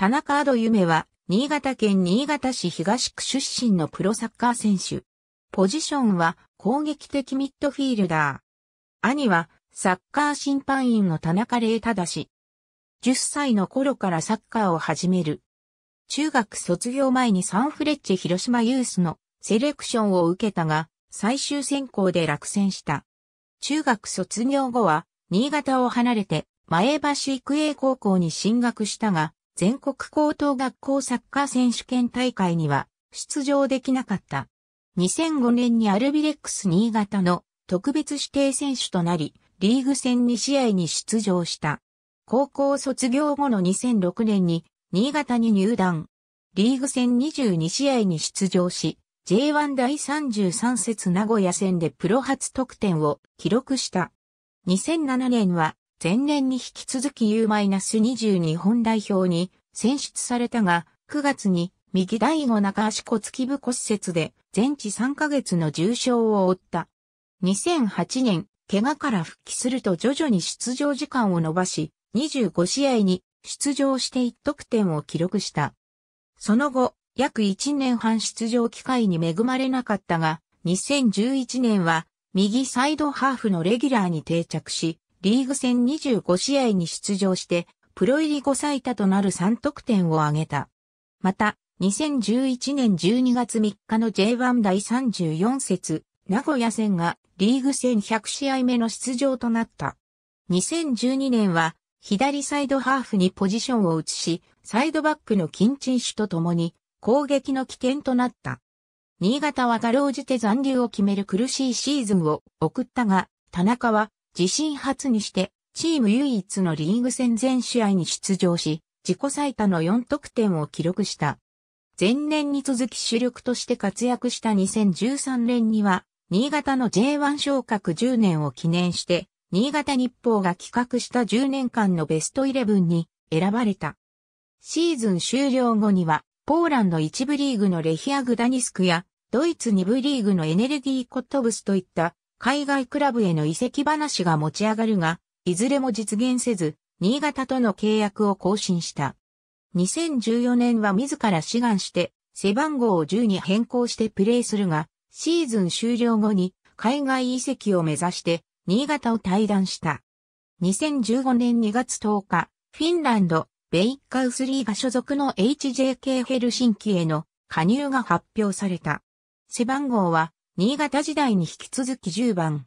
田中アド夢は、新潟県新潟市東区出身のプロサッカー選手。ポジションは攻撃的ミッドフィールダー。兄はサッカー審判員の田中麗忠氏。10歳の頃からサッカーを始める。中学卒業前にサンフレッチェ広島ユースのセレクションを受けたが、最終選考で落選した。中学卒業後は、新潟を離れて、前橋育英高校に進学したが、全国高等学校サッカー選手権大会には出場できなかった。2005年にアルビレックス新潟の特別指定選手となり、リーグ戦2試合に出場した。高校卒業後の2006年に新潟に入団。リーグ戦22試合に出場し、J1 第33節名古屋戦でプロ初得点を記録した。2007年は前年に引き続き U-20 日本代表に選出されたが、9月に右第5中足骨基部骨折で全治3ヶ月の重傷を負った。2008年、怪我から復帰すると徐々に出場時間を伸ばし、25試合に出場して1得点を記録した。その後、約1年半出場機会に恵まれなかったが、2011年は右サイドハーフのレギュラーに定着し、リーグ戦25試合に出場して、プロ入り後最多となる3得点を挙げた。また、2011年12月3日の J1 第34節、名古屋戦がリーグ戦100試合目の出場となった。2012年は、左サイドハーフにポジションを移し、サイドバックの金鎮主と共に攻撃の起点となった。新潟はかろうじて残留を決める苦しいシーズンを送ったが、田中は自身初にして、チーム唯一のリーグ戦全試合に出場し、自己最多の4得点を記録した。前年に続き主力として活躍した2013年には、新潟の J1 昇格10年を記念して、新潟日報が企画した10年間のベストイレブンに選ばれた。シーズン終了後には、ポーランド1部リーグのレヒアグダニスクや、ドイツ2部リーグのエネルギーコットブスといった海外クラブへの移籍話が持ち上がるが、いずれも実現せず、新潟との契約を更新した。2014年は自ら志願して、背番号を10に変更してプレーするが、シーズン終了後に海外移籍を目指して、新潟を退団した。2015年2月10日、フィンランド、ベイッカウスリーが所属の HJK ヘルシンキへの加入が発表された。背番号は新潟時代に引き続き10番。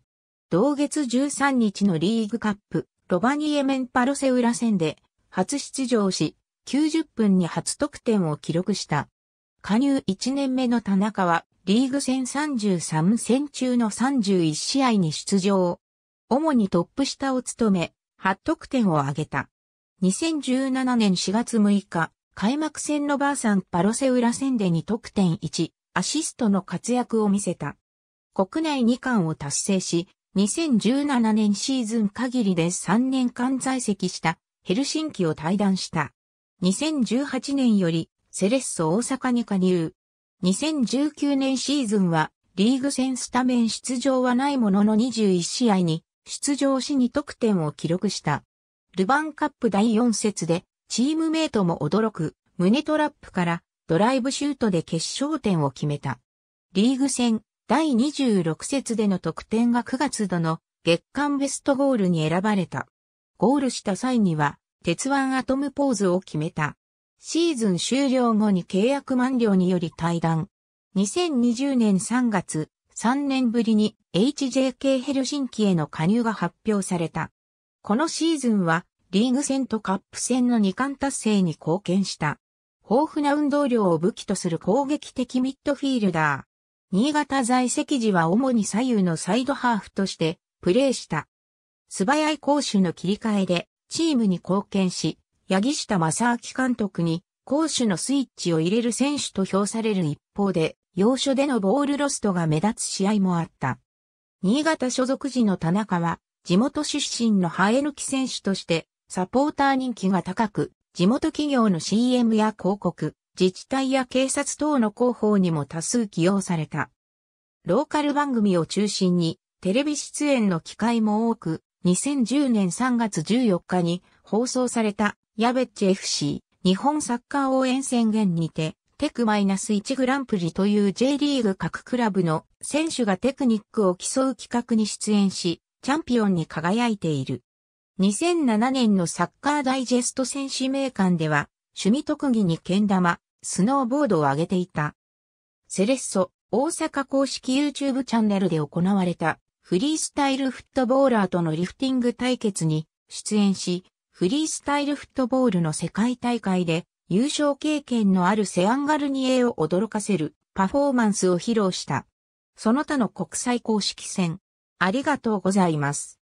同月13日のリーグカップ、ロバニエメンパロセウラ戦で、初出場し、90分に初得点を記録した。加入1年目の田中は、リーグ戦33戦中の31試合に出場。主にトップ下を務め、8得点を挙げた。2017年4月6日、開幕戦のバーサンパロセウラ戦で2得点1、アシストの活躍を見せた。国内2冠を達成し、2017年シーズン限りで3年間在籍したヘルシンキを退団した。2018年よりセレッソ大阪に加入。2019年シーズンはリーグ戦スタメン出場はないものの21試合に出場しに得点を記録した。ルヴァンカップ第4節でチームメイトも驚く胸トラップからドライブシュートで決勝点を決めた。リーグ戦第26節での得点が9月度の月間ベストゴールに選ばれた。ゴールした際には、鉄腕アトムポーズを決めた。シーズン終了後に契約満了により退団。2020年3月、3年ぶりに HJK ヘルシンキへの加入が発表された。このシーズンはリーグ戦とカップ戦の2冠達成に貢献した。豊富な運動量を武器とする攻撃的ミッドフィールダー。新潟在籍時は主に左右のサイドハーフとしてプレーした。素早い攻守の切り替えでチームに貢献し、八木下正明監督に攻守のスイッチを入れる選手と評される一方で、要所でのボールロストが目立つ試合もあった。新潟所属時の田中は、地元出身の生え抜き選手として、サポーター人気が高く、地元企業の CM や広告、自治体や警察等の広報にも多数起用された。ローカル番組を中心に、テレビ出演の機会も多く、2010年3月14日に放送された、ヤベッチ FC 日本サッカー応援宣言にて、テクマイナス -1 グランプリという J リーグ各クラブの選手がテクニックを競う企画に出演し、チャンピオンに輝いている。2007年のサッカーダイジェスト選手名鑑では、趣味特技に剣玉、スノーボードを上げていた。セレッソ、大阪公式 YouTube チャンネルで行われた、フリースタイルフットボーラーとのリフティング対決に出演し、フリースタイルフットボールの世界大会で優勝経験のあるセアンガルニエを驚かせるパフォーマンスを披露した。その他の国際公式戦、ありがとうございます。